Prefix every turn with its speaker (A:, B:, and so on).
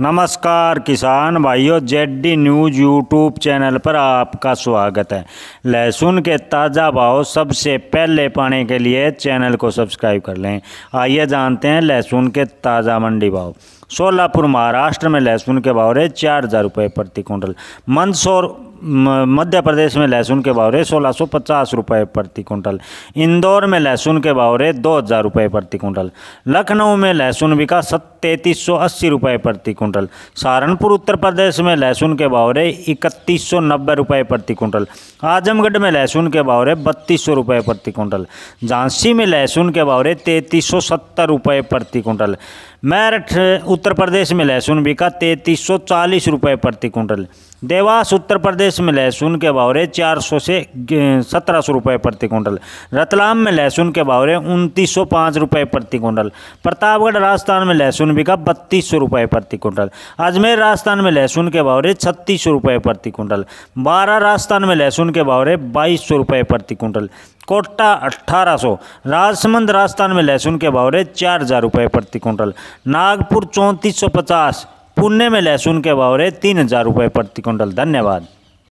A: नमस्कार किसान भाइयों जेडी न्यूज यूट्यूब चैनल पर आपका स्वागत है लहसुन के ताज़ा भाव सबसे पहले पाने के लिए चैनल को सब्सक्राइब कर लें आइए जानते हैं लहसुन के ताज़ा मंडी भाव सोलापुर महाराष्ट्र में लहसुन के भाव रहे चार हज़ार रुपये प्रति कुंटल मंदसौर मध्य प्रदेश में लहसुन के भाव रहे सोलह सौ पचास रुपये प्रति कुंटल इंदौर में लहसुन के भाव रहे दो हज़ार रुपये प्रति कुंटल लखनऊ में लहसुन बिका तैंतीस सौ अस्सी रुपये प्रति कुंटल सहारनपुर उत्तर प्रदेश में लहसुन के भाव रहे इकतीस सौ नब्बे रुपये प्रति कुंटल आजमगढ़ में लहसुन के भाव रहे बत्तीस सौ रुपये प्रति कुंटल झांसी में लहसुन के भाव रहे तैंतीस सौ सत्तर रुपये प्रति कुंटल मेरठ उत्तर प्रदेश में लहसुन बिका तैतीस सौ चालीस रुपये प्रति कुंटल देवास उत्तर प्रदेश में लहसुन के बावरे चार सौ से सत्रह सौ रुपये प्रति कुंटल रतलाम में लहसुन के बावरे उनतीस सौ पाँच रुपये प्रति कुंटल प्रतापगढ़ राजस्थान में लहसुन बिका बत्तीस सौ रुपये प्रति कुंटल अजमेर राजस्थान में लहसुन के बावरे छत्तीस सौ रुपये प्रति कुंटल बारह राजस्थान में लहसुन के बावरे बाईस सौ रुपये प्रति कुंटल कोटा अट्ठारह सौ राजसमंद राजस्थान में लहसुन के बावरे चार हज़ार रुपये प्रति कुंटल नागपुर चौ चौंतीस सौ पचास पुणे में लहसुन के भाव रहे तीन हज़ार रुपये प्रति क्विंटल धन्यवाद